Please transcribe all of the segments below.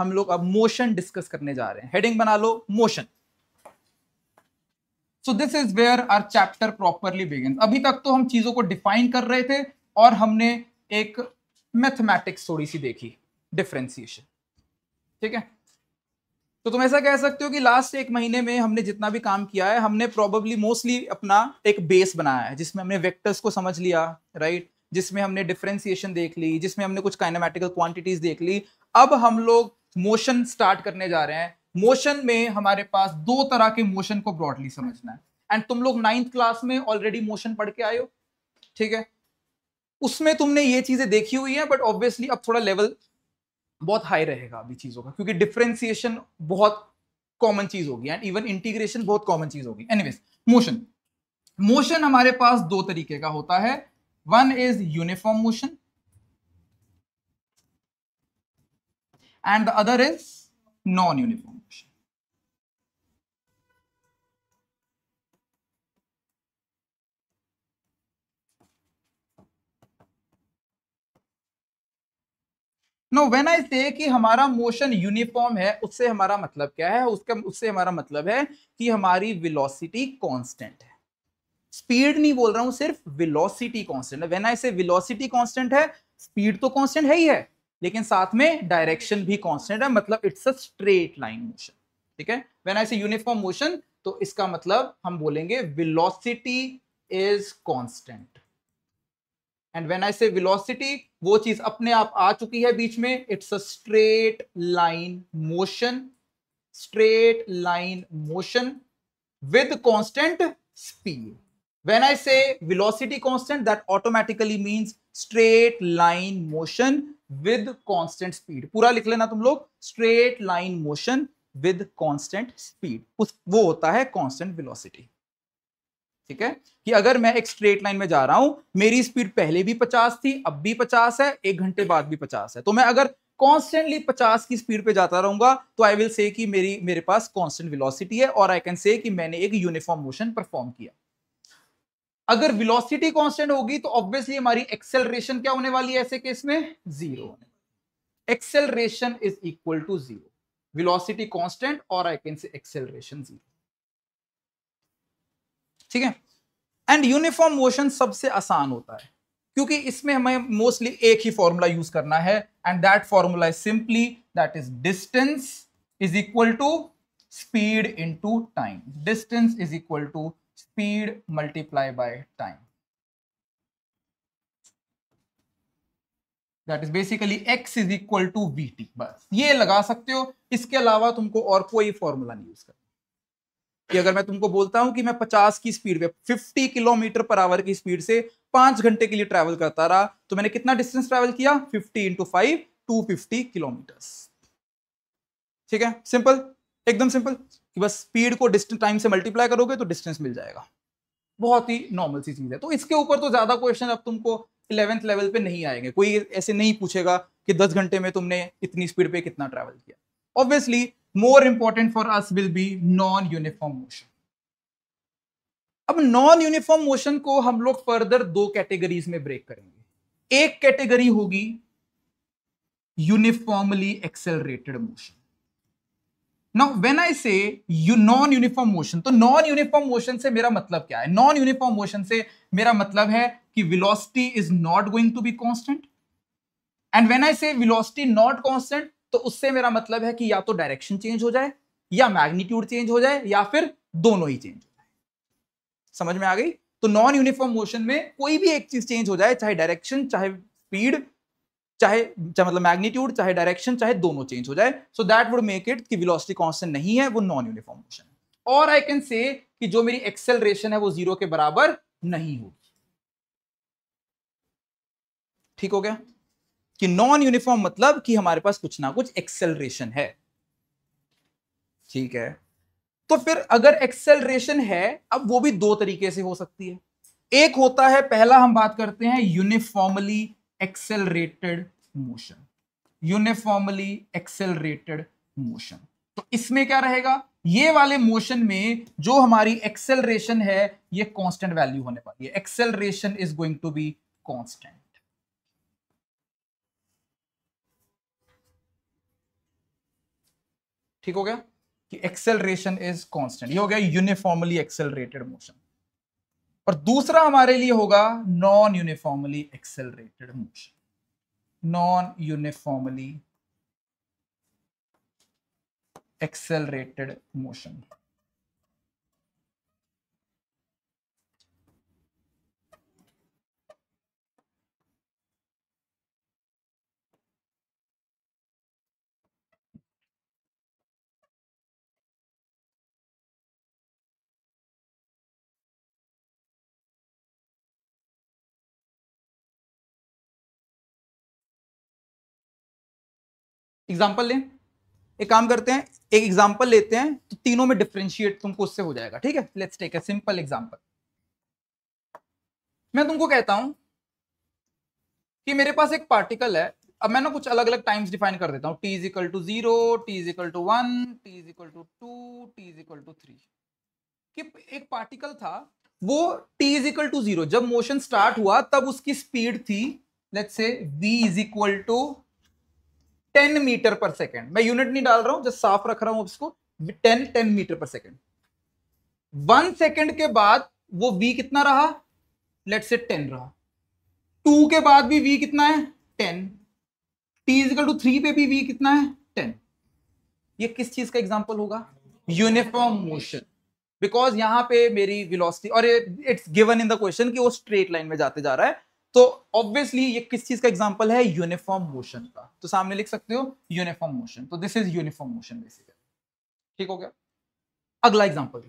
हम लोग अब मोशन डिस्कस करने जा रहे हैं हेडिंग बना लो motion so this is where our chapter properly begin अभी तक तो हम चीजों को डिफाइन कर रहे थे और हमने एक मैथमेटिक्स थोड़ी सी देखी डिफ्रेंसिएशन ठीक है तो तुम ऐसा कह सकते हो कि लास्ट एक महीने में हमने जितना भी काम किया है हमने प्रॉबली मोस्टली अपना एक बेस बनाया है जिसमें हमने वेक्टर्स को समझ लिया राइट जिसमें हमने डिफ्रेंसिएशन देख ली जिसमें हमने कुछ काइनामेटिकल क्वांटिटीज देख ली अब हम लोग मोशन स्टार्ट करने जा रहे हैं मोशन में हमारे पास दो तरह के मोशन को ब्रॉडली समझना है एंड तुम लोग नाइन्थ क्लास में ऑलरेडी मोशन पढ़ के आयो ठीक है उसमें तुमने ये चीजें देखी हुई है बट ऑब्वियसली अब थोड़ा लेवल बहुत हाई रहेगा अभी चीजों का क्योंकि डिफ्रेंसिएशन बहुत कॉमन चीज होगी एंड इवन इंटीग्रेशन बहुत कॉमन चीज होगी एनीवेज मोशन मोशन हमारे पास दो तरीके का होता है one is uniform motion and the other is non-uniform motion. No when I say कि हमारा मोशन यूनिफॉर्म है उससे हमारा मतलब क्या है उसका उससे हमारा मतलब है कि हमारी वेलोसिटी कांस्टेंट है स्पीड नहीं बोल रहा हूं सिर्फ वेलोसिटी कांस्टेंट है when I say velocity constant है स्पीड तो कांस्टेंट है ही है लेकिन साथ में डायरेक्शन भी कॉन्स्टेंट है मतलब it's a straight line motion ठीक है वेन आई से यूनिफॉर्म मोशन तो इसका मतलब हम बोलेंगे velocity is constant and when I say velocity वो चीज अपने आप आ चुकी है बीच में it's a straight line motion straight line motion with constant speed when I say velocity constant that automatically means straight line motion with constant speed पूरा लिख लेना तुम लोग straight line motion with constant speed उस वो होता है constant velocity ठीक है कि अगर मैं एक स्ट्रेट लाइन में जा रहा हूं मेरी स्पीड पहले भी 50 थी अब भी 50 है एक घंटे बाद भी 50 है तो मैं अगर कॉन्स्टेंटली 50 की स्पीड पे जाता रहूंगा तो आई विल से मेरी मेरे पास कॉन्स्टेंट विलोसिटी है और आई कैन से मैंने एक यूनिफॉर्म मोशन परफॉर्म किया अगर वेलोसिटी कांस्टेंट होगी तो ऑब्वियसली हमारी एक्सेलरेशन क्या होने वाली है ऐसे केस में जीरो होने acceleration is equal to zero velocity constant और I can say acceleration zero ठीक है एंड यूनिफॉर्म मोशन सबसे आसान होता है क्योंकि इसमें हमें मोस्टली एक ही फॉर्मूला यूज करना है and that formula is simply that is distance is equal to speed into time distance is equal to speed multiply by time that is basically x is equal to v t बस ये लगा सकते हो इसके अलावा तुमको और कोई फॉर्मूला नहीं यूज करना कि अगर मैं तुमको बोलता हूं कि मैं 50 की स्पीड पे 50 किलोमीटर पर आवर की स्पीड से पांच घंटे के लिए ट्रैवल करता रहा तो मैंने कितना डिस्टेंस ट्रैवल किया 50 इंटू फाइव टू किलोमीटर ठीक है सिंपल एकदम सिंपल कि बस स्पीड को डिस्टेंस टाइम से मल्टीप्लाई करोगे तो डिस्टेंस मिल जाएगा बहुत ही नॉर्मल सी चीज़ है तो इसके ऊपर तो ज़्यादा क्वेश्चन अब तुमको इलेवेंथ लेवल पे नहीं आएंगे कोई ऐसे नहीं पूछेगा कि दस घंटे में तुमने इतनी स्पीड पे कितना ट्रेवल किया obviously more important for us will be non uniform motion अब नॉन यूनिफॉर्म मोशन को हम लोग फर्दर दो कैटेगरीज में ब्रेक करेंगे एक कैटेगरी होगी uniformly accelerated motion now when I say you non uniform motion तो नॉन यूनिफॉर्म मोशन से मेरा मतलब क्या है नॉन यूनिफॉर्म मोशन से मेरा मतलब है कि velocity is not going to be constant and when I say velocity not constant तो उससे मेरा मतलब है कि या तो डायरेक्शन चेंज हो जाए या मैग्नीट्यूड चेंज हो जाए या फिर दोनों ही चेंज हो जाए समझ में आ गई तो नॉन यूनिफॉर्म मोशन में कोई भी एक चीज चेंज हो जाए चाहे डायरेक्शन चाहे स्पीड चाहे चाहे मतलब मैग्नीट्यूड चाहे डायरेक्शन चाहे दोनों चेंज हो जाए so that would make it कि वेलोसिटी कांस्टेंट नहीं है वो नॉन यूनिफॉर्म मोशन है और आई कैन से कि जो मेरी एक्सेलरेशन है वो जीरो के बराबर नहीं होगी ठीक हो गया कि नॉन यूनिफॉर्म मतलब कि हमारे पास कुछ ना कुछ एक्सेलरेशन है ठीक है तो फिर अगर एक्सेलरेशन है अब वो भी दो तरीके से हो सकती है एक होता है पहला हम बात करते हैं uniformly accelerated motion uniformly accelerated motion तो इसमें क्या रहेगा ये वाले मोशन में जो हमारी एक्सेलरेशन है ये कांस्टेंट वैल्यू होने वाली है acceleration is going to be constant ठीक हो गया कि एक्सेलरेशन इज कांस्टेंट ये हो गया यूनिफॉर्मली एक्सेलरेटेड मोशन और दूसरा हमारे लिए होगा non uniformly accelerated motion non-uniformly accelerated motion. Example लें एक काम करते हैं एक एग्जाम्पल लेते हैं तो तीनों में डिफ्रेंशिएट तुमको उससे हो जाएगा ठीक है let's take a simple example मैं तुमको कहता हूं कि मेरे पास एक पार्टिकल है अब मैं ना कुछ अलग अलग टाइम्स डिफाइन कर देता हूं t is equal to zero t is equal to one t is equal to two t is equal to three कि एक पार्टिकल था वो t is equal to zero जब मोशन स्टार्ट हुआ तब उसकी स्पीड थी let's say v is equal to ten meter per second मैं यूनिट नहीं डाल रहा हूं जस्ट साफ रख रहा हूं उसको ten ten meter per second one second के बाद वो वी कितना रहा लेट से टेन रहा टू के बाद भी वी कितना है ten t is equal to three पे भी वी कितना है टेन ये किस चीज का एग्जाम्पल होगा यूनिफॉर्म मोशन बिकॉज यहां पे मेरी विलोसिटी और it's given in the question कि वो स्ट्रेट लाइन में जाते जा रहा है तो ऑब्वियसली ये किस चीज का एग्जाम्पल है यूनिफॉर्म मोशन का तो सामने लिख सकते हो यूनिफॉर्म मोशन तो this is uniform motion basically ठीक हो गया अगला एग्जाम्पल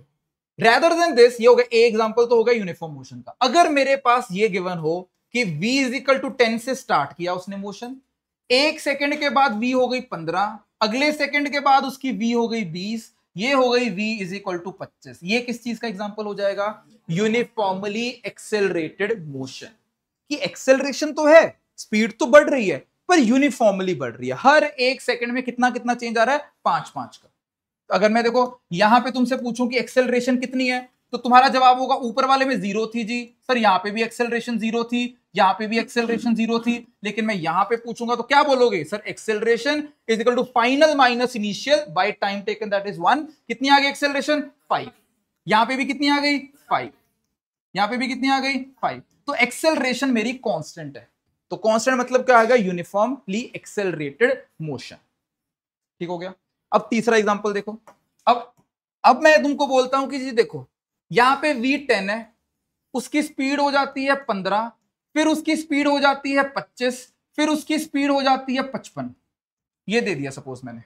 रेदर देन दिस ये हो गया ए एग्जाम्पल तो होगा यूनिफॉर्म मोशन का अगर मेरे पास ये गिवन हो कि v is equal to ten से स्टार्ट किया उसने मोशन एक सेकेंड के बाद v हो गई पंद्रह अगले सेकेंड के बाद उसकी v हो गई बीस ये हो गई v इज इक्वल टू पच्चीस ये किस चीज का एग्जाम्पल हो जाएगा यूनिफॉर्मली एक्सेलरेटेड मोशन कि एक्सेलरेशन तो है स्पीड तो बढ़ रही है पर यूनिफॉर्मली बढ़ रही है हर एक सेकंड में कितना कितना चेंज आ रहा है पांच पांच का तो अगर मैं देखो यहां पे तुमसे पूछूं कि एक्सेलरेशन कितनी है तो तुम्हारा जवाब होगा ऊपर वाले में जीरो थी जी सर यहाँ पे भी एक्सेलरेशन जीरो थी यहाँ पे भी एक्सेलरेशन जीरो थी लेकिन मैं यहां पे पूछूंगा तो क्या बोलोगे sir acceleration is equal to final minus initial by time taken that is one कितनी आ गई एक्सेलरेशन फाइव यहां पे भी कितनी आ गई फाइव यहां पे भी कितनी आ गई फाइव तो एक्सेलरेशन मेरी कांस्टेंट है तो कांस्टेंट मतलब क्या आएगा यूनिफॉर्मली एक्सेलरेटेड मोशन ठीक हो गया अब तीसरा एग्जांपल देखो अब अब मैं तुमको बोलता हूं कि जी देखो यहां पे V10 है उसकी स्पीड हो जाती है 15 फिर उसकी स्पीड हो जाती है 25 फिर उसकी स्पीड हो जाती है 55 ये दे दिया सपोज मैंने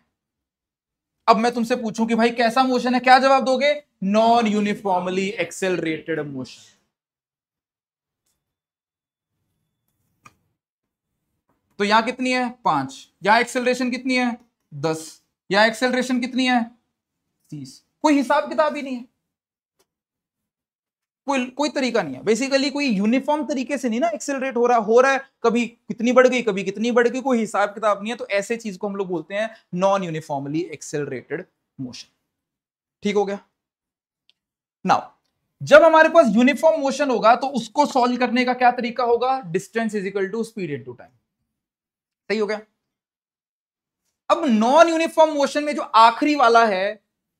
अब मैं तुमसे पूछूं कि भाई कैसा मोशन है क्या जवाब दोगे नॉन यूनिफॉर्मली एक्सेलरेटेड मोशन तो यहां कितनी है पांच यहां एक्सेलरेशन कितनी है दस यहां एक्सेलरेशन कितनी है तीस कोई हिसाब किताब ही नहीं है कोई कोई तरीका नहीं है बेसिकली कोई यूनिफॉर्म तरीके से नहीं ना एक्सेलरेट हो रहा हो रहा है कभी कितनी बढ़ गई कभी कितनी बढ़ गई कोई हिसाब किताब नहीं है तो ऐसे चीज को हम लोग बोलते हैं नॉन यूनिफॉर्मली एक्सेलरेटेड मोशन ठीक हो गया नाउ जब हमारे पास यूनिफॉर्म मोशन होगा तो उसको सॉल्व करने का क्या तरीका होगा distance is equal to speed to time सही हो गया अब नॉन यूनिफॉर्म मोशन में जो आखिरी वाला है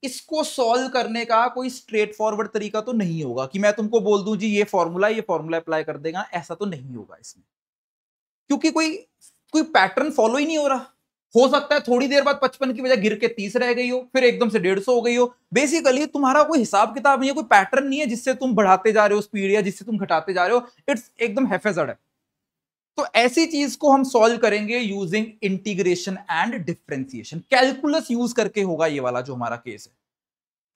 इसको सॉल्व करने का कोई स्ट्रेट फॉरवर्ड तरीका तो नहीं होगा कि मैं तुमको बोल दूं जी ये फॉर्मूला ये फॉर्मूला अप्लाई कर देगा ऐसा तो नहीं होगा इसमें क्योंकि कोई कोई पैटर्न फॉलो ही नहीं हो रहा हो सकता है थोड़ी देर बाद पचपन की वजह गिर के तीस रह गई हो फिर एकदम से डेढ़ सौ हो गई हो बेसिकली तुम्हारा कोई हिसाब किताब नहीं है कोई पैटर्न नहीं है जिससे तुम बढ़ाते जा रहे हो स्पीड या जिससे तुम घटाते जा रहे हो इट्स एकदम हैफेजड़ है तो ऐसी चीज को हम सॉल्व करेंगे using integration and differentiation calculus use करके होगा ये वाला जो हमारा केस है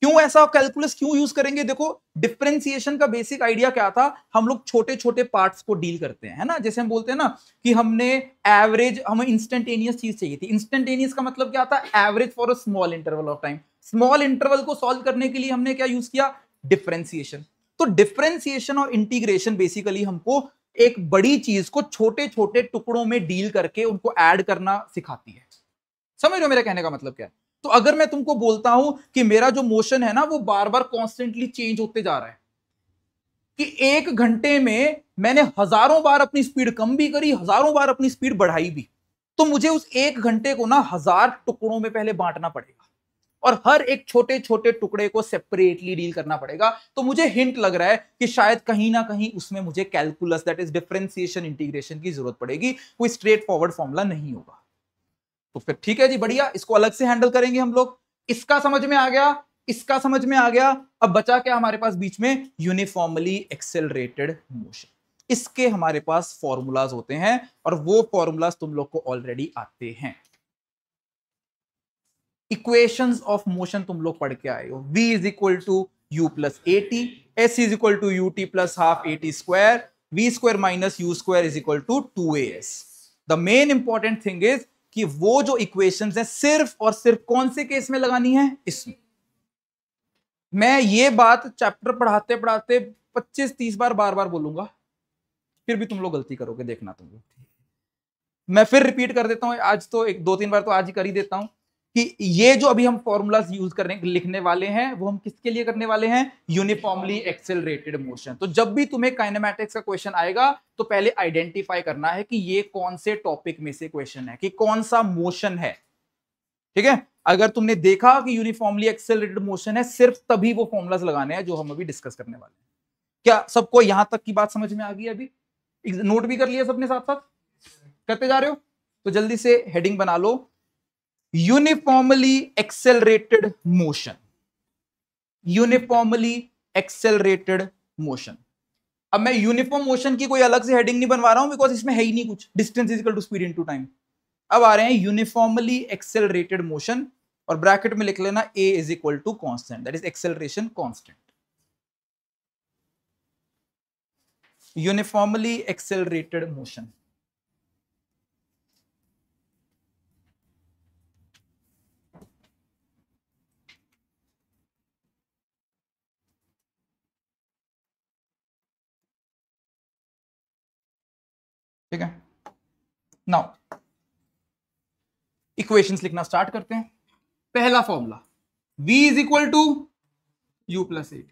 क्यों ऐसा कैलकुलस क्यों यूज करेंगे देखो डिफ्रेंसिएशन का बेसिक आइडिया क्या था हम लोग छोटे छोटे पार्ट्स को डील करते हैं है ना जैसे हम बोलते हैं ना कि हमने एवरेज हमें इंस्टेंटेनियस चीज चाहिए थी इंस्टेंटेनियस का मतलब क्या था average for a small interval of time small interval को सॉल्व करने के लिए हमने क्या यूज किया डिफ्रेंसिएशन तो डिफ्रेंसिएशन और इंटीग्रेशन बेसिकली हमको एक बड़ी चीज को छोटे छोटे टुकड़ों में डील करके उनको ऐड करना सिखाती है समझ लो मेरा कहने का मतलब क्या है तो अगर मैं तुमको बोलता हूं कि मेरा जो मोशन है ना वो बार बार कॉन्स्टेंटली चेंज होते जा रहा है कि एक घंटे में मैंने हजारों बार अपनी स्पीड कम भी करी हजारों बार अपनी स्पीड बढ़ाई भी तो मुझे उस एक घंटे को ना हजार टुकड़ों में पहले बांटना पड़ेगा और हर एक छोटे छोटे टुकड़े को सेपरेटली डील करना पड़ेगा तो मुझे हिंट लग रहा है कि शायद कहीं ना कहीं उसमें मुझे calculus that is differentiation integration की जरूरत पड़ेगी कोई स्ट्रेट फॉरवर्ड फॉर्मूला नहीं होगा तो फिर ठीक है जी बढ़िया इसको अलग से हैंडल करेंगे हम लोग इसका समझ में आ गया इसका समझ में आ गया अब बचा क्या हमारे पास बीच में यूनिफॉर्मली एक्सेलरेटेड मोशन इसके हमारे पास फॉर्मूलाज होते हैं और वो फॉर्मूलाज तुम लोग को ऑलरेडी आते हैं इक्वेशन ऑफ मोशन तुम लोग पढ़ के आए हो v is equal to u plus a t s is equal to u t plus half a t square v square minus u square is equal to two a s the main important thing is कि वो जो equation है सिर्फ और सिर्फ कौन से case में लगानी है इसमें मैं ये बात चैप्टर पढ़ाते पढ़ाते 25-30 बार बार बार बोलूंगा फिर भी तुम लोग गलती करोगे देखना तुम लोग मैं फिर रिपीट कर देता हूं आज तो एक दो तीन बार तो आज ही कर ही देता हूं कि ये जो अभी हम फॉर्मूलाज यूज करने लिखने वाले हैं वो हम किसके लिए करने वाले हैं यूनिफॉर्मली एक्सेलरेटेड मोशन तो जब भी तुम्हें काइनेमैटिक्स का क्वेश्चन आएगा तो पहले आइडेंटिफाई करना है कि ये कौन से टॉपिक में से क्वेश्चन है कि कौन सा मोशन है ठीक है अगर तुमने देखा कि यूनिफॉर्मली एक्सेलरेटेड मोशन है सिर्फ तभी वो फॉर्मूलाज लगाने हैं जो हम अभी डिस्कस करने वाले हैं क्या सबको यहां तक की बात समझ में आ गई अभी नोट भी कर लिया सबने साथ साथ करते जा रहे हो तो जल्दी से हेडिंग बना लो uniformly accelerated motion uniformly accelerated motion अब मैं यूनिफॉर्म मोशन की कोई अलग से हेडिंग नहीं बनवा रहा हूं बिकॉज इसमें है ही नहीं कुछ distance is equal to speed into time अब आ रहे हैं यूनिफॉर्मली एक्सेलरेटेड मोशन और ब्रैकेट में लिख लेना a is equal to constant that is acceleration constant uniformly accelerated motion ठीक है नाउ इक्वेशंस लिखना स्टार्ट करते हैं पहला formula v is equal to u plus a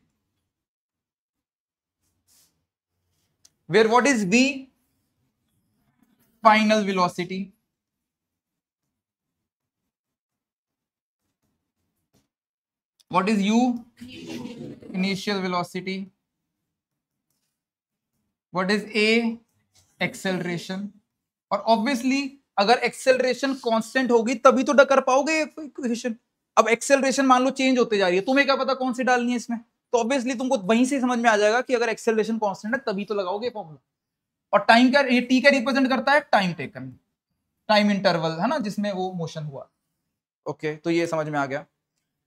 where what is v final velocity what is u initial velocity what is a acceleration और obviously अगर acceleration constant होगी तभी तो कर पाओगे इक्वेशन अब एक्सेलरेशन मान लो चेंज होते जा रही है तुम्हें क्या पता कौन सी डालनी है इसमें तो ऑब्वियसली तुमको वहीं से समझ में आ जाएगा कि अगर एक्सेलरेशन कॉन्स्टेंट है तभी तो लगाओगे फॉर्मुला और टाइम का टी का रिप्रेजेंट करता है टाइम टेकन टाइम इंटरवल है ना जिसमें वो मोशन हुआ ओके okay, तो ये समझ में आ गया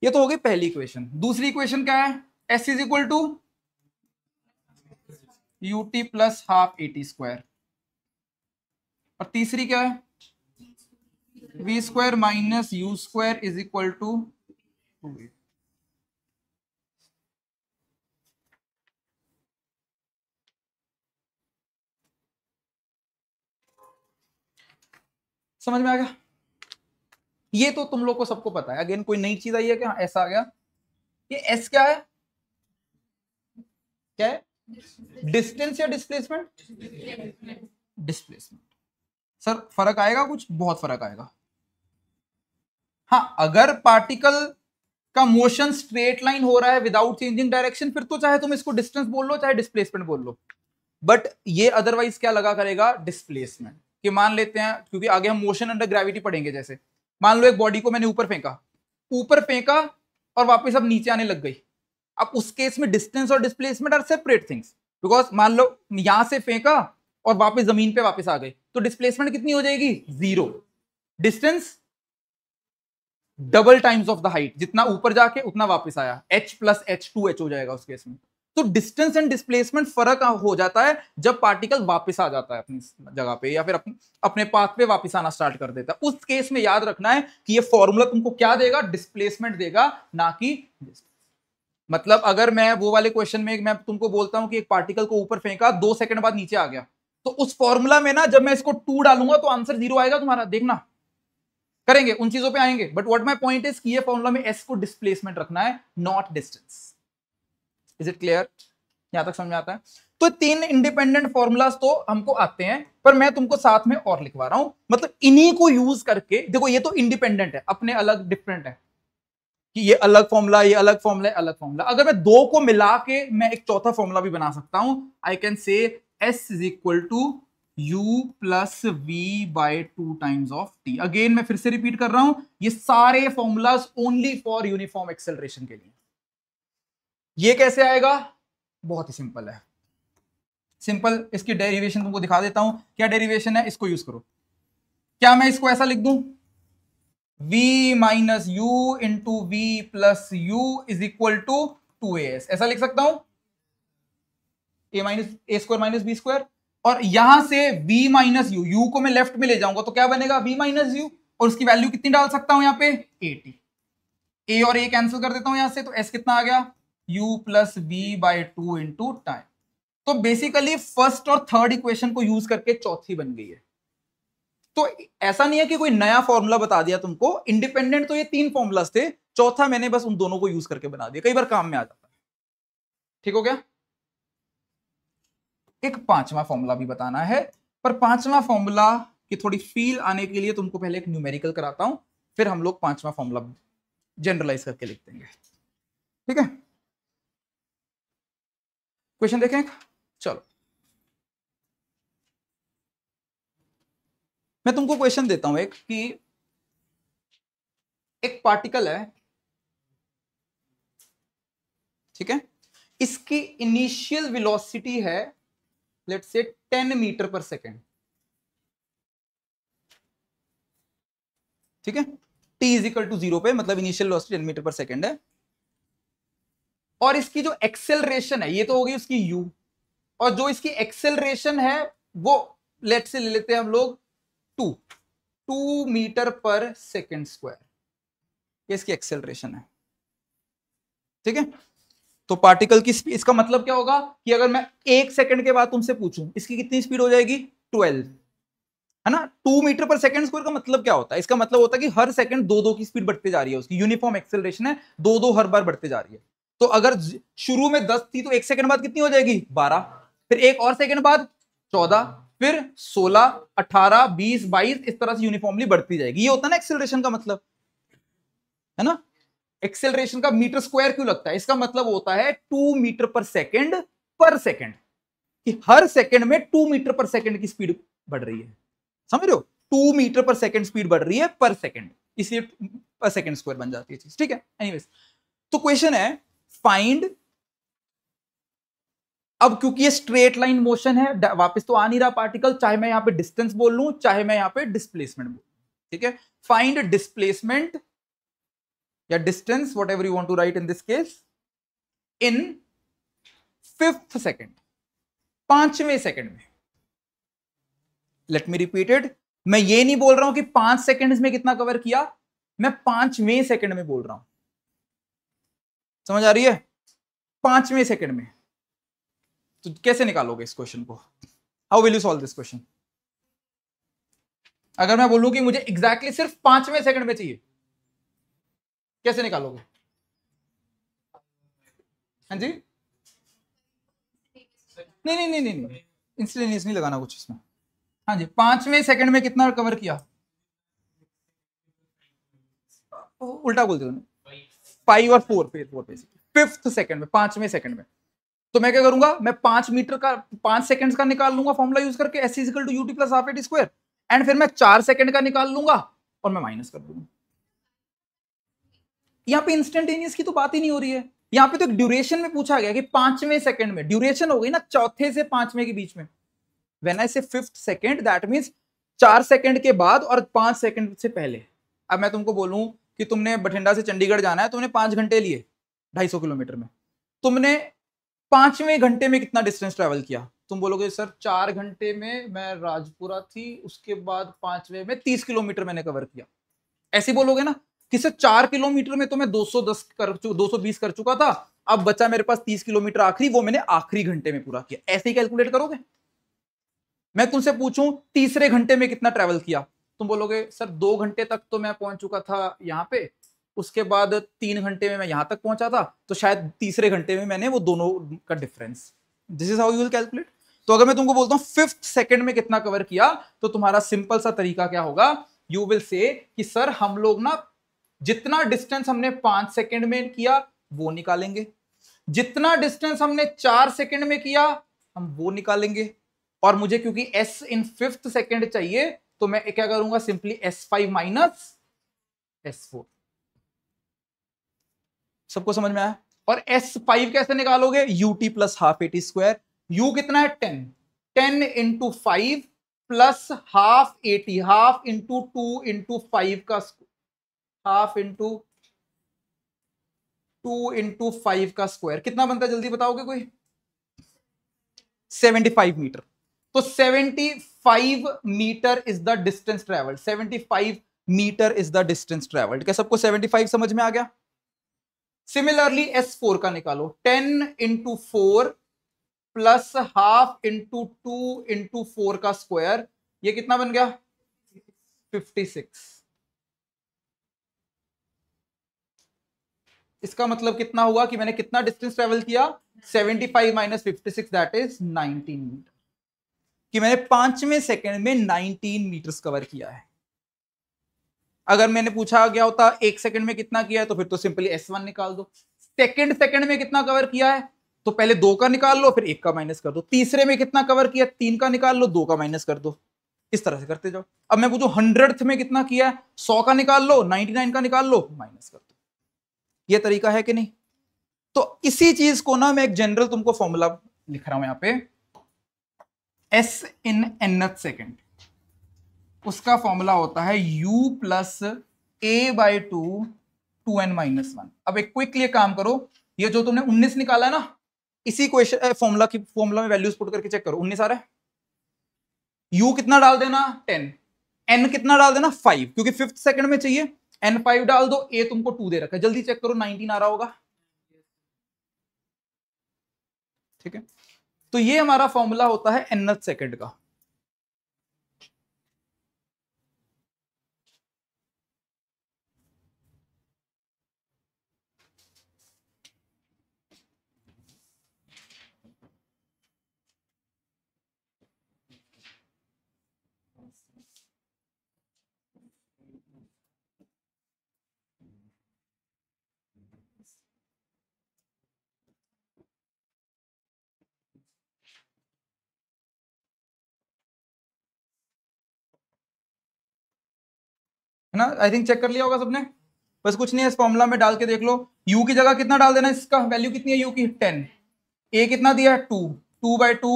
ये तो हो गई पहली इक्वेशन दूसरी इक्वेशन क्या है s is equal to u t plus half a t square और तीसरी क्या है v square minus u square is equal to समझ में आ गया ये तो तुम लोग को सबको पता है अगेन कोई नई चीज आई है कि हाँ ऐसा आ गया ये एस क्या है क्या है डिस्टेंस या डिस्प्लेसमेंट डिस्प्लेसमेंट सर फर्क आएगा कुछ बहुत फर्क आएगा हाँ अगर पार्टिकल का मोशन स्ट्रेट लाइन हो रहा है विदाउट चेंजिंग डायरेक्शन फिर तो चाहे तुम इसको डिस्टेंस बोल लो चाहे डिस्प्लेसमेंट बोल लो बट ये अदरवाइज क्या लगा करेगा डिस्प्लेसमेंट कि मान लेते हैं क्योंकि आगे हम मोशन अंडर ग्रेविटी पढ़ेंगे जैसे मान लो एक बॉडी को मैंने ऊपर फेंका ऊपर फेंका और वापस अब नीचे आने लग गई अब उस केस में डिस्टेंस और displacement are separate things because मान लो यहां से फेंका और वापस जमीन पे वापस आ गए तो डिस्प्लेसमेंट कितनी हो जाएगी zero distance double times of the height जितना ऊपर जाके उतना वापस आया h plus h two h हो जाएगा उस केस में तो डिस्टेंस एंड डिस्प्लेसमेंट फर्क हो जाता है जब पार्टिकल वापस आ जाता है अपनी जगह पे या फिर अपने अपने पाथ पे वापस आना स्टार्ट कर देता है उस केस में याद रखना है कि ये फॉर्मूला तुमको क्या देगा डिस्प्लेसमेंट देगा ना कि मतलब अगर मैं वो वाले क्वेश्चन में मैं तुमको बोलता हूं कि एक पार्टिकल को ऊपर फेंका दो सेकंड बाद नीचे आ गया तो उस फॉर्मूला में ना जब मैं इसको टू डालूंगा तो आंसर जीरो आएगा तुम्हारा देखना करेंगे उन चीजों पे आएंगे but what my point is की ये फॉर्मूला में एस को डिस्प्लेसमेंट रखना है not distance is it clear यहां तक समझ आता है तो तीन इंडिपेंडेंट फॉर्मूलाज तो हमको आते हैं पर मैं तुमको साथ में और लिखवा रहा हूं मतलब इन्हीं को यूज करके देखो ये तो इंडिपेंडेंट है अपने अलग डिफरेंट है कि ये अलग फॉर्मूला ये अलग फॉर्मूला अलग फॉर्मूला अगर मैं दो को मिला के मैं एक चौथा फॉर्मूला भी बना सकता हूं I can say s is equal to u plus v by two times of t again मैं फिर से रिपीट कर रहा हूं ये सारे formulas only for uniform acceleration के लिए ये कैसे आएगा बहुत ही सिंपल है सिंपल इसकी डेरिवेशन तुमको दिखा देता हूं क्या डेरिवेशन है इसको यूज करो क्या मैं इसको ऐसा लिख दू v minus u into v plus u is equal to two a s ऐसा लिख सकता हूं a minus a square minus b square और यहां से बी माइनस यू यू को मैं लेफ्ट में ले जाऊंगा तो क्या बनेगा बी माइनस यू और उसकी वैल्यू कितनी डाल सकता हूं यहाँ पे एटी ए और ए कैंसिल कर देता हूं यहां से तो एस कितना आ गया u plus b by two into time तो बेसिकली फर्स्ट और थर्ड इक्वेशन को यूज करके चौथी बन गई है तो ऐसा नहीं है कि कोई नया फॉर्मूला बता दिया तुमको इंडिपेंडेंट तो ये तीन फॉर्मूलाज थे चौथा मैंने बस उन दोनों को यूज करके बना दिया कई बार काम में आ जाता है ठीक हो गया एक पांचवा फॉर्मूला भी बताना है पर पांचवा फॉर्मूला की थोड़ी फील आने के लिए तुमको पहले एक न्यूमेरिकल कराता हूं फिर हम लोग पांचवा फॉर्मूला जनरलाइज करके लिख देंगे ठीक है क्वेश्चन देखें चलो मैं तुमको क्वेश्चन देता हूं एक कि एक पार्टिकल है ठीक है इसकी इनिशियल वेलोसिटी है लेट से 10 मीटर पर सेकेंड ठीक है t is equal to zero पे मतलब initial velocity 10 meter per second है और इसकी जो एक्सेलरेशन है ये तो होगी उसकी u और जो इसकी एक्सेलरेशन है वो लेट से ले लेते हैं हम लोग two two meter per second square ये इसकी एक्सेलरेशन है ठीक है तो पार्टिकल की स्पीड इसका मतलब क्या होगा कि अगर मैं एक सेकंड के बाद तुमसे पूछूं इसकी कितनी स्पीड हो जाएगी ट्वेल्व है ना two meter per second square का मतलब क्या होता है इसका मतलब होता है कि हर सेकंड दो दो की स्पीड बढ़ते जा रही है उसकी यूनिफॉर्म एक्सेलरेशन है दो दो हर बार बढ़ते जा रही है तो अगर शुरू में दस थी तो एक सेकंड बाद कितनी हो जाएगी बारह फिर एक और सेकंड बाद चौदह फिर सोलह अठारह बीस बाईस इस तरह से यूनिफॉर्मली बढ़ती जाएगी ये होता है ना एक्सेलरेशन का मतलब है ना एक्सेलरेशन का मीटर स्क्वायर क्यों लगता है इसका मतलब होता है two meter per second per second कि हर सेकेंड में टू मीटर पर सेकेंड की स्पीड बढ़ रही है समझ रहे हो two meter per second speed बढ़ रही है पर सेकेंड इसलिए पर सेकेंड स्क्वायर बन जाती है चीज ठीक है एनीवेज तो क्वेश्चन है फाइंड अब क्योंकि ये स्ट्रेट लाइन मोशन है वापस तो आ नहीं रहा पार्टिकल चाहे मैं यहां पे डिस्टेंस बोल लू चाहे मैं यहां पे डिस्प्लेसमेंट बोलू ठीक है फाइंड डिस्प्लेसमेंट या distance whatever you want to write in this case in fifth second पांचवें सेकेंड में लेट मी रिपीटेड मैं ये नहीं बोल रहा हूं कि पांच सेकेंड में कितना कवर किया मैं पांचवें सेकेंड में बोल रहा हूं समझ आ रही है पांचवें सेकेंड में तो कैसे निकालोगे इस क्वेश्चन को how will you solve this question अगर मैं बोलूं कि मुझे एग्जैक्टली exactly सिर्फ पांचवें सेकंड में चाहिए कैसे निकालोगे हाँ जी नहीं नहीं नहीं नहीं, नहीं। नहीं लगाना कुछ इसमें हाँ जी पांचवें सेकंड में कितना कवर किया उल्टा बोलते हो फाइव और फोर फिर फोर फिफ्थ सेकंड में पांचवें सेकंड में तो मैं क्या करूंगा मैं पांच मीटर का पांच सेकंड का निकाल लूंगा फॉर्मुला यूज करके s is equal to u t plus half a t square and फिर मैं चार सेकंड का निकाल लूंगा और मैं माइनस कर दूंगा यहाँ पे इंस्टेंटेनियस की तो बात ही नहीं हो रही है यहाँ पे तो एक ड्यूरेशन में पूछा गया कि पांचवें सेकंड में ड्यूरेशन हो गई ना चौथे से पांचवें के बीच में when I say fifth second that means चार सेकंड के बाद और पांच सेकंड से पहले अब मैं तुमको बोलूं कि तुमने बठिंडा से चंडीगढ़ जाना है तुमने पांच घंटे लिए ढाई सौ किलोमीटर में तुमने पांचवें घंटे में कितना डिस्टेंस ट्रेवल किया तुम बोलोगे सर चार घंटे में मैं राजपुरा थी उसके बाद पांचवें में तीस किलोमीटर मैंने कवर किया ऐसे बोलोगे ना किसे चार किलोमीटर में तो मैं 210 कर 220 कर चुका था अब बचा मेरे पास 30 किलोमीटर आखिरी वो मैंने आखिरी घंटे में पूरा किया ऐसे ही कैलकुलेट करोगे मैं तुमसे पूछूं तीसरे घंटे में कितना ट्रेवल किया तुम बोलोगे सर दो घंटे तक तो मैं पहुंच चुका था यहाँ पे उसके बाद तीन घंटे में मैं यहां तक पहुंचा था तो शायद तीसरे घंटे में मैंने वो दोनों का difference this is how you will calculate तो अगर मैं तुमको बोलता हूं फिफ्थ सेकंड में कितना कवर किया तो तुम्हारा सिंपल सा तरीका क्या होगा यू विल से कि सर हम लोग ना जितना डिस्टेंस हमने पांच सेकंड में किया वो निकालेंगे जितना डिस्टेंस हमने चार सेकंड में किया हम वो निकालेंगे और मुझे क्योंकि एस इन फिफ्थ सेकेंड चाहिए तो मैं क्या करूंगा simply s five minus s four सबको समझ में आया और एस फाइव कैसे निकालोगे u t plus half a t square u कितना है ten ten into five plus half a t half into two into five का half into two into five का स्क्वायर कितना बनता है जल्दी बताओगे कोई सेवेंटी फाइव मीटर तो seventy five metre is the distance travelled seventy five metre is the distance travelled क्या सबको सेवेंटी फाइव समझ में आ गया सिमिलरली एस फोर का निकालो ten into four plus half into two into four का square ये कितना बन गया फिफ्टी सिक्स इसका मतलब कितना हुआ कि मैंने कितना डिस्टेंस ट्रेवल किया 75 five minus fifty that is metre कि मैंने पांचवें सेकंड में 19 मीटर्स कवर किया है अगर मैंने पूछा गया होता एक सेकंड में कितना किया है तो फिर तो सिंपली एस वन निकाल दो सेकंड सेकंड में कितना कवर किया है तो पहले दो का निकाल लो फिर एक का माइनस कर दो तीसरे में कितना कवर किया तीन का निकाल लो दो का माइनस कर दो इस तरह से करते जाओ अब मैं पूछू हंड्रेड में कितना किया है सौ का निकाल लो नाइनटी नाइन का निकाल लो माइनस कर दो ये तरीका है कि नहीं तो इसी चीज को ना मैं एक जनरल तुमको फॉर्मूला लिख रहा हूं यहां पे एस इन एनथ सेकेंड उसका फॉर्मूला होता है u plus a by two two n minus one अब एक क्विकली काम करो ये जो तुमने 19 निकाला है ना इसी क्वेश्चन फॉर्मूला की फॉर्मूला में वैल्यूज पुट करके चेक करो 19 आ रहा है u कितना डाल देना 10 n कितना डाल देना 5 क्योंकि फिफ्थ सेकंड में चाहिए एन फाइव डाल दो ए तुमको टू दे रखा है जल्दी चेक करो नाइनटीन आ रहा होगा ठीक है तो ये हमारा फॉर्मूला होता है एन सेकेंड का है ना आई थिंक चेक कर लिया होगा सबने बस कुछ नहीं है इस फॉर्मूला में डाल के देख लो यू की जगह कितना डाल देना इसका वैल्यू कितनी है यू की टेन ए कितना दिया है two two by two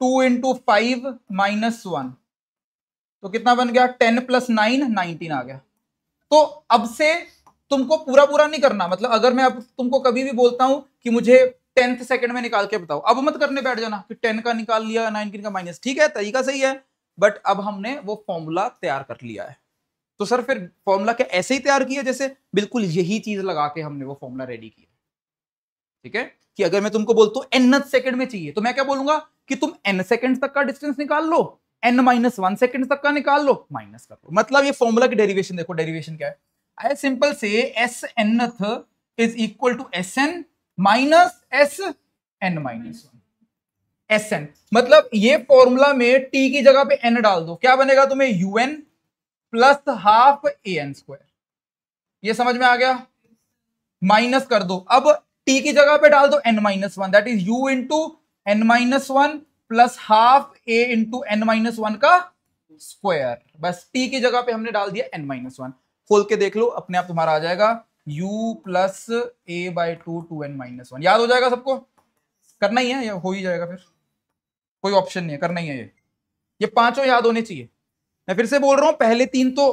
two into five minus one तो कितना बन गया टेन प्लस नाइन नाइनटीन आ गया तो अब से तुमको पूरा पूरा नहीं करना मतलब अगर मैं अब तुमको कभी भी बोलता हूं कि मुझे टेंथ सेकंड में निकाल के बताओ अब मत करने बैठ जाना कि टेन का निकाल लिया नाइनटीन का माइनस ठीक है तरीका सही है बट अब हमने वो फॉर्मूला तैयार कर लिया है तो सर फिर फॉर्मूला क्या ऐसे ही तैयार किया जैसे बिल्कुल यही चीज लगा के हमने वो फॉर्मूला रेडी किया ठीक है कि अगर मैं तुमको बोलता हूं एन सेकंड में चाहिए तो मैं क्या बोलूंगा कि तुम एन सेकंड तक का डिस्टेंस निकाल लो एन माइनस वन सेकंड तक का निकाल लो माइनस कर लो मतलब ये फॉर्मूला की डेरिवेशन देखो डेरिवेशन क्या है आई सिंपल से s n is equal to s n minus s n minus one s n मतलब ये फॉर्मूला में टी की जगह पे एन डाल दो क्या बनेगा तुम्हें u n plus half a n square ये समझ में आ गया माइनस कर दो अब टी की जगह पे डाल दो n minus one that is u into n minus one plus half a into n minus one का स्क्वायर बस टी की जगह पे हमने डाल दिया एन माइनस वन खोल के देख लो अपने आप तुम्हारा आ जाएगा u plus a by two two n minus one याद हो जाएगा सबको करना ही है या हो ही जाएगा फिर कोई ऑप्शन नहीं है करना ही है ये ये पांचों याद होने चाहिए मैं फिर से बोल रहा हूँ पहले तीन तो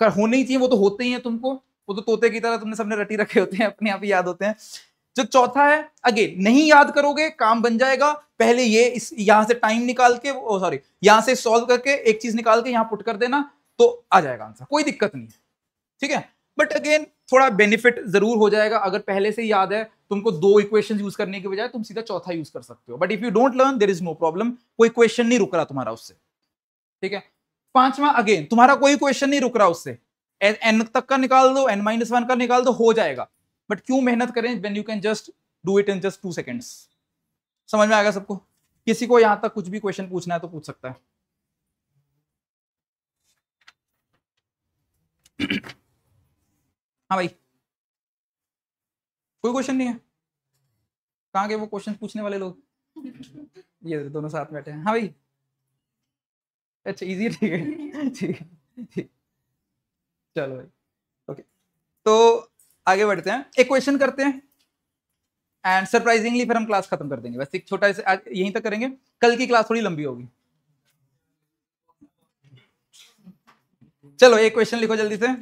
कर होने ही चाहिए वो तो होते ही हैं तुमको वो तो तोते की तरह तुमने सबने रटी रखे होते हैं अपने आप ही याद होते हैं जो चौथा है अगेन नहीं याद करोगे काम बन जाएगा पहले ये इस यहां से टाइम निकाल के सॉरी यहां से सॉल्व करके एक चीज निकाल के यहां पुट कर देना तो आ जाएगा आंसर कोई दिक्कत नहीं है ठीक है बट अगेन थोड़ा बेनिफिट जरूर हो जाएगा अगर पहले से याद है तुमको दो इक्वेशन यूज करने के बजाय तुम सीधा चौथा यूज कर सकते हो but if you don't learn there is no problem कोई क्वेश्चन नहीं रुक रहा तुम्हारा उससे ठीक है पांचवा अगेन तुम्हारा कोई क्वेश्चन नहीं रुक रहा उससे एन तक का निकाल दो एन माइनस वन का निकाल दो हो जाएगा बट क्यों मेहनत करें when you can just do it in just two seconds समझ में आएगा सबको किसी को यहां तक कुछ भी क्वेश्चन पूछना है तो पूछ सकता है हाँ भाई कोई क्वेश्चन नहीं है कहाँ के वो क्वेश्चन पूछने वाले लोग ये दोनों साथ बैठे हैं हाँ भाई अच्छा इजी ठीक है ठीक है चलो भाई ओके तो आगे बढ़ते हैं एक क्वेश्चन करते हैं एंड सरप्राइजिंगली फिर हम क्लास खत्म कर देंगे बस एक छोटा सा यहीं तक करेंगे कल की क्लास थोड़ी लंबी होगी चलो एक क्वेश्चन लिखो जल्दी से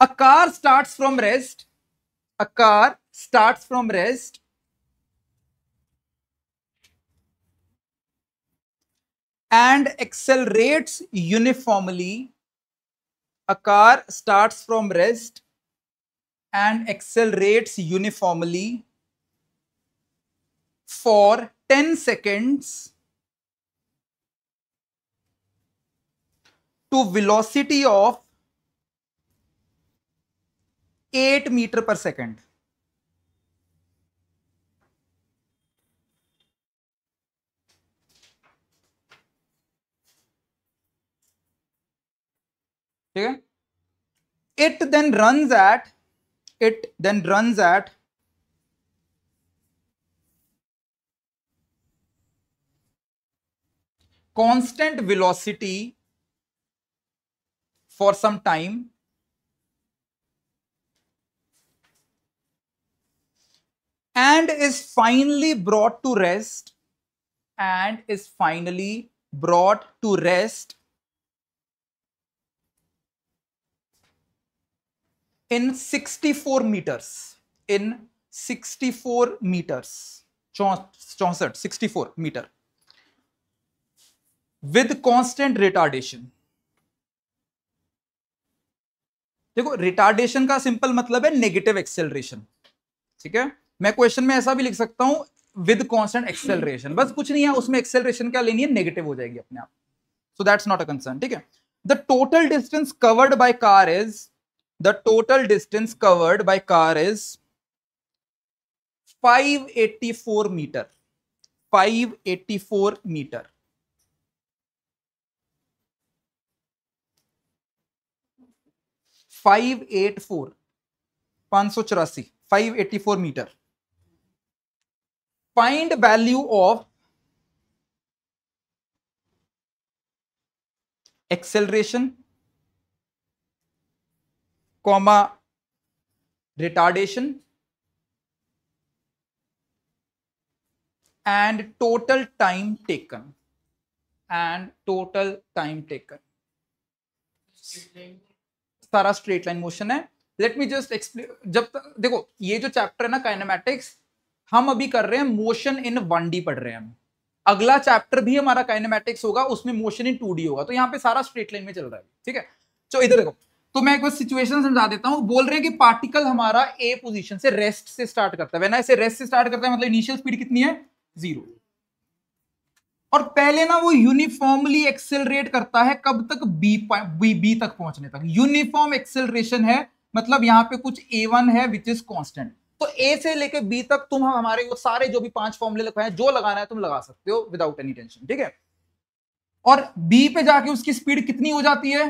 a car start from rest a car start from rest and accelerates uniformly. A car starts from rest and accelerates uniformly for 10 seconds to velocity of 8 meter per second. ठीक है it then runs at it then runs constant velocity for some time and is finally brought to rest and is finally brought to rest in 64 metres in 64 metres चौसठ 64 metre with constant retardation देखो retardation का simple मतलब है negative acceleration ठीक है मैं question में ऐसा भी लिख सकता हूं विद कांस्टेंट एक्सेलरेशन बस कुछ नहीं है उसमें एक्सेलरेशन क्या लेनी है नेगेटिव हो जाएगी अपने आप so that's not a concern ठीक है the total distance covered by car is the total distance covered by car is 584 meter 584 meter Five eight four, panso Five eighty four meter. Find value of acceleration. Comma retardation and total time taken and total time taken सारा straight line motion है let me just explain जब तक देखो ये जो chapter है ना kinematics हम अभी कर रहे हैं मोशन इन वन डी पढ़ रहे हैं हम अगला चैप्टर भी हमारा काइनेमैटिक्स होगा उसमें मोशन इन टू डी होगा तो यहाँ पे सारा स्ट्रेट लाइन में चल रहा है ठीक है चलो तो इधर देखो तो मैं एक बार सिचुएशन समझा देता हूँ बोल रहे हैं कि पार्टिकल हमारा ए पोजीशन से रेस्ट से स्टार्ट करता है इसे रेस्ट से स्टार्ट करता है मतलब इनिशियल स्पीड कितनी है जीरो और पहले ना वो यूनिफॉर्मली एक्सेलरेट करता है कब तक बी बी बी तक पहुंचने तक यूनिफॉर्म एक्सेलरेशन है मतलब यहाँ पे कुछ ए वन है विच इज कॉन्स्टेंट तो ए से लेके बी तक तुम हमारे वो सारे जो भी पांच फॉर्मूले लिखवाए जो लगाना है तुम लगा सकते हो विदाउट एनी टेंशन ठीक है और बी पे जाके उसकी स्पीड कितनी हो जाती है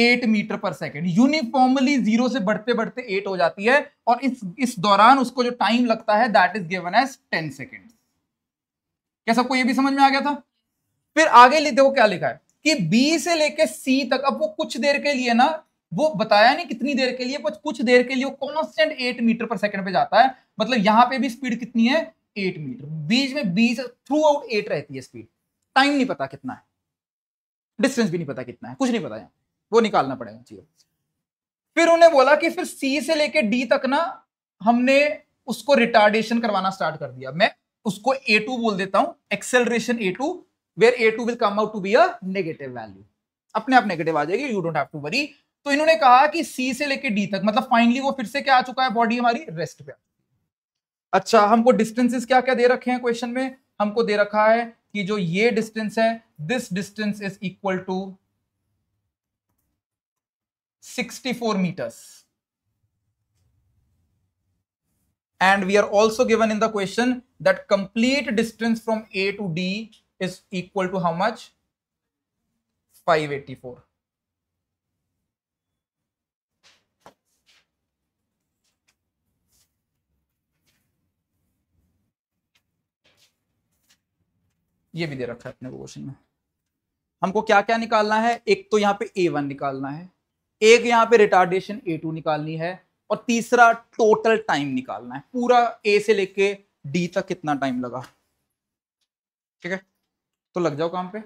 eight metre per second uniformly zero से बढ़ते बढ़ते एट हो जाती है और इस इस दौरान उसको जो टाइम लगता है that is given as ten second क्या सबको ये भी समझ में आ गया था फिर आगे देखो क्या लिखा है कि बी से लेके सी तक अब वो कुछ देर के लिए ना वो बताया नहीं कितनी देर के लिए कुछ कुछ देर के लिए वो constant eight metre per second पे जाता है मतलब यहां पे भी स्पीड कितनी है एट मीटर बीच में बीच थ्रू आउट एट रहती है स्पीड टाइम नहीं पता कितना है डिस्टेंस भी नहीं पता कितना है कुछ नहीं पता यहां वो निकालना पड़ेगा जीरो फिर उन्हें बोला कि फिर सी से लेके डी तक ना हमने उसको रिटार्डेशन करवाना स्टार्ट कर दिया मैं उसको ए टू बोल देता हूं acceleration a two where a two will come out to be a negative value अपने आप नेगेटिव आ जाएगी you don't have to worry तो इन्होंने कहा कि सी से लेके डी तक मतलब फाइनली वो फिर से क्या आ चुका है बॉडी हमारी रेस्ट पे अच्छा हमको डिस्टेंसेस क्या क्या दे रखे हैं क्वेश्चन में हमको दे रखा है कि जो ये डिस्टेंस है this distance is equal to 64 meters. And we are also given in the question that complete distance from A to D is equal to how much? 584. ये भी दे रखा है अपने क्वेश्चन में हमको क्या क्या निकालना है एक तो यहाँ पे ए वन निकालना है एक यहां पे रिटार्डेशन ए टू निकालनी है और तीसरा टोटल टाइम निकालना है पूरा ए से लेके डी तक कितना टाइम लगा ठीक है तो लग जाओ काम पे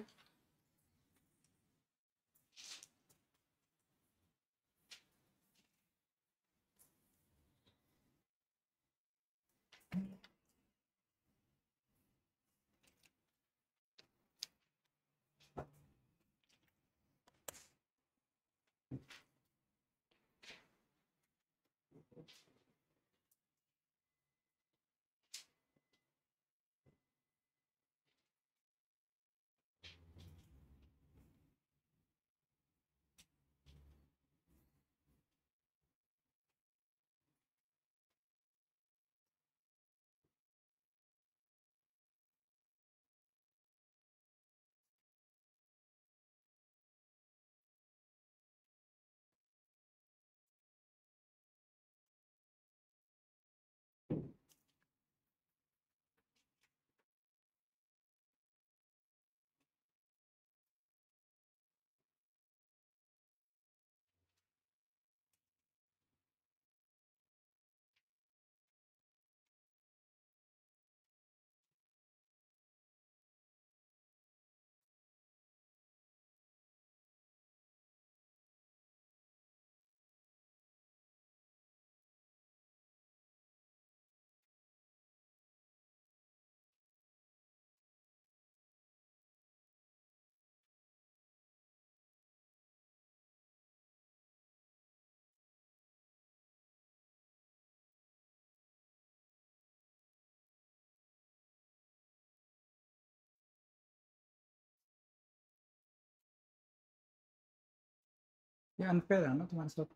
ये अनफेयर है ना तुम्हारे साथ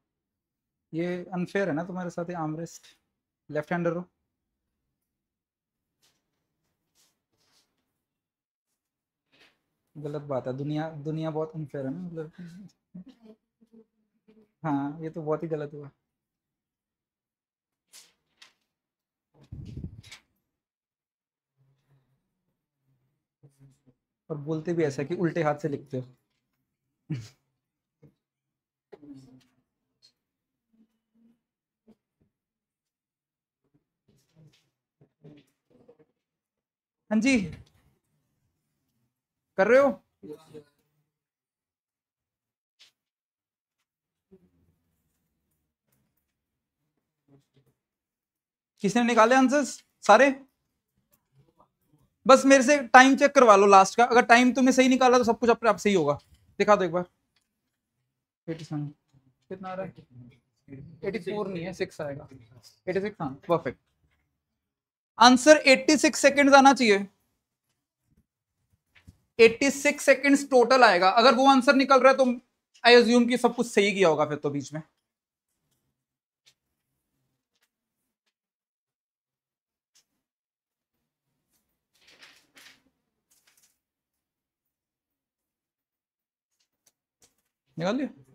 ये अनफेयर है ना तुम्हारे साथ आमरेस्ट लेफ्ट हैंडर हो गलत बात है दुनिया दुनिया बहुत अनफेयर है ना मतलब हाँ ये तो बहुत ही गलत हुआ और बोलते भी ऐसा कि उल्टे हाथ से लिखते हो हाँ जी कर रहे हो किसने निकाले आंसर सारे बस मेरे से टाइम चेक करवा लो लास्ट का अगर टाइम तुमने सही निकाला तो सब कुछ अपने आप सही होगा दिखा दो एक बार कितना आ रहा है 84 नहीं है 6 आएगा 86 हाँ परफेक्ट आंसर 86 सेकेंड आना चाहिए 86 सेकेंड टोटल आएगा अगर वो आंसर निकल रहा है तो आई एज्यूम कि सब कुछ सही किया होगा फिर तो बीच में निकाल लिया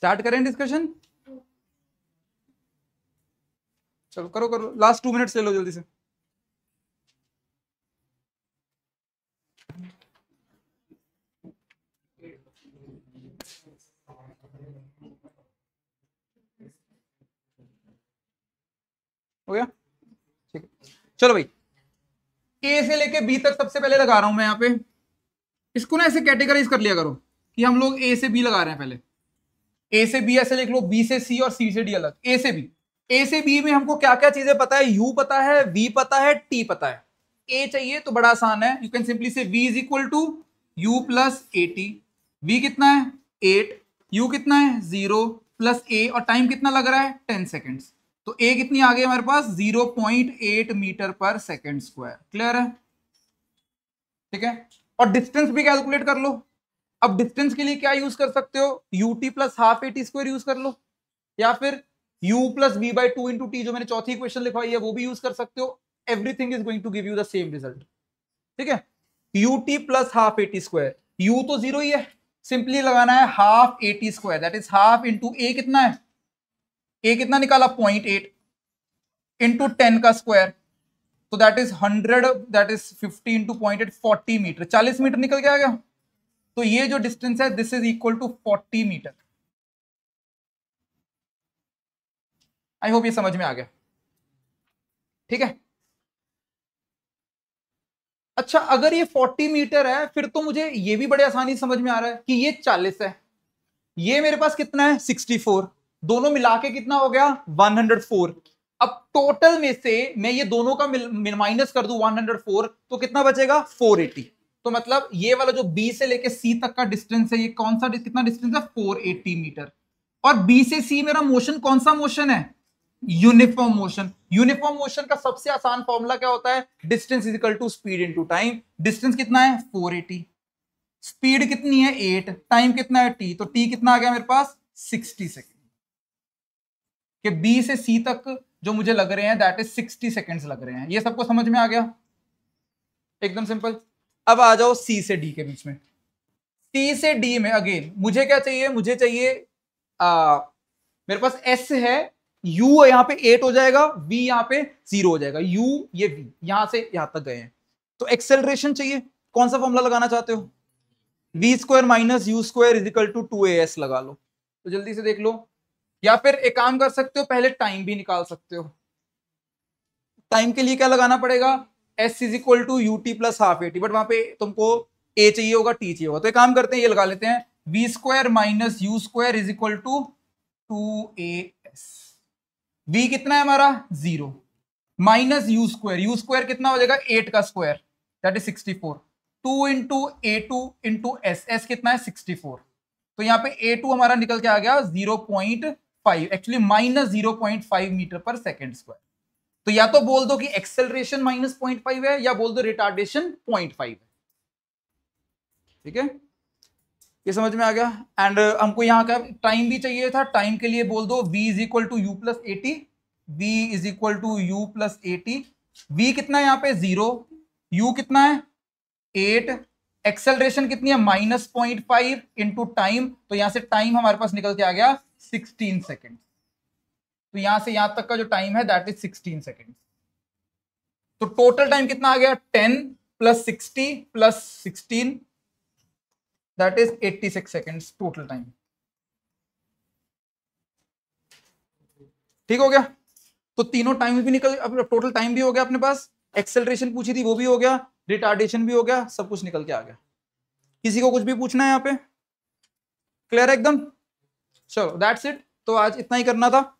स्टार्ट करें डिस्कशन चलो करो करो लास्ट टू मिनट्स ले लो जल्दी से हो गया ठीक चलो भाई ए से लेके बी तक सबसे पहले लगा रहा हूं मैं यहां पे इसको ना ऐसे कैटेगराइज कर लिया करो कि हम लोग ए से बी लगा रहे हैं पहले ए से बी ऐसे लिख लो बी से सी और सी से डी अलग ए से बी ए से बी में हमको क्या क्या चीजें पता है यू पता है वी पता है टी पता है ए चाहिए तो बड़ा आसान है यू कैन सिंपली से v is equal to u plus a t v कितना है एट यू कितना है जीरो प्लस ए और टाइम कितना लग रहा है टेन सेकेंड्स तो ए कितनी आ गई हमारे पास zero point eight metre per second square clear है ठीक है और डिस्टेंस भी कैलकुलेट कर लो अब डिस्टेंस के लिए क्या यूज कर सकते हो u t plus half a t square use कर लो या फिर u plus v by two into t जो मैंने चौथी क्वेश्चन लिखवाई है वो भी यूज कर सकते हो everything is going to give you the same result ठीक है u t plus half a t square u तो जीरो ही है सिंपली लगाना है half a t square that is half into a कितना है ए कितना निकाला पॉइंट एट इंटू टेन का स्क्वायर तो that is hundred that is fifty into point eight forty metre चालीस मीटर निकल के आ गया तो ये जो डिस्टेंस है this is equal to forty metre I hope ये समझ में आ गया ठीक है अच्छा अगर ये 40 मीटर है फिर तो मुझे ये भी बड़े आसानी समझ में आ रहा है कि ये 40 है ये मेरे पास कितना है 64 दोनों मिला के कितना हो गया 104 अब टोटल में से मैं ये दोनों का माइनस कर दू 104 तो कितना बचेगा 480 तो मतलब ये वाला जो बी से लेके सी तक का डिस्टेंस है ये कौन सा कितना डिस्टेंस है फोर एट्टी मीटर और बी से सी मेरा मोशन कौन सा मोशन है यूनिफॉर्म मोशन यूनिफॉर्म मोशन का सबसे आसान फॉर्मूला क्या होता है distance is equal to speed into time distance कितना है 480 स्पीड कितनी है एट टाइम कितना है टी तो टी कितना आ गया मेरे पास सिक्सटी सेकेंड कि बी से सी तक जो मुझे लग रहे हैं दैट इज सिक्सटी सेकेंड्स लग रहे हैं ये सबको समझ में आ गया एकदम सिंपल अब आ जाओ सी से डी के बीच में सी से डी में अगेन मुझे क्या चाहिए मुझे चाहिए आ, मेरे पास एस है यू यहाँ पे एट हो जाएगा वी यहाँ पे जीरो हो जाएगा यू ये वी यहां से यहां तक गए हैं तो एक्सेलरेशन चाहिए कौन सा फॉर्मुला लगाना चाहते हो v square minus u square is equal to two a s लगा लो तो जल्दी से देख लो या फिर एक काम कर सकते हो पहले टाइम भी निकाल सकते हो टाइम के लिए क्या लगाना पड़ेगा s is equal to u t plus half a t but वहां पे तुमको ए चाहिए होगा टी चाहिए होगा तो एक काम करते हैं ये लगा लेते हैं v square minus u square is equal to two a s v कितना है हमारा zero minus u square u square कितना हो जाएगा एट का square that is sixty four two into a two into s s कितना है sixty four तो यहाँ पे ए टू हमारा निकल के आ गया zero point five actually minus zero point five metre per second square तो या तो बोल दो कि एक्सेलरेशन माइनस पॉइंट फाइव है या बोल दो रिटार्डेशन पॉइंट फाइव है ठीक है ये समझ में आ गया एंड uh, हमको यहां का टाइम भी चाहिए था टाइम के लिए बोल दो v is equal to u plus a t v is equal to u plus a t v कितना है यहां पे जीरो u कितना है एट एक्सेलरेशन कितनी है minus point five into time तो यहां से टाइम हमारे पास निकल के आ गया सिक्सटीन सेकेंड तो यहां से यहां तक का जो टाइम है दैट इज सिक्सटीन सेकेंड तो टोटल टाइम कितना आ गया ten plus sixty plus sixteen that is eighty six second total time ठीक हो गया तो तीनों टाइम भी निकल अब टोटल टाइम भी हो गया अपने पास एक्सेलरेशन पूछी थी वो भी हो गया रिटार्डेशन भी हो गया सब कुछ निकल के आ गया किसी को कुछ भी पूछना है यहाँ पे क्लियर है एकदम चलो दैट्स इट तो आज इतना ही करना था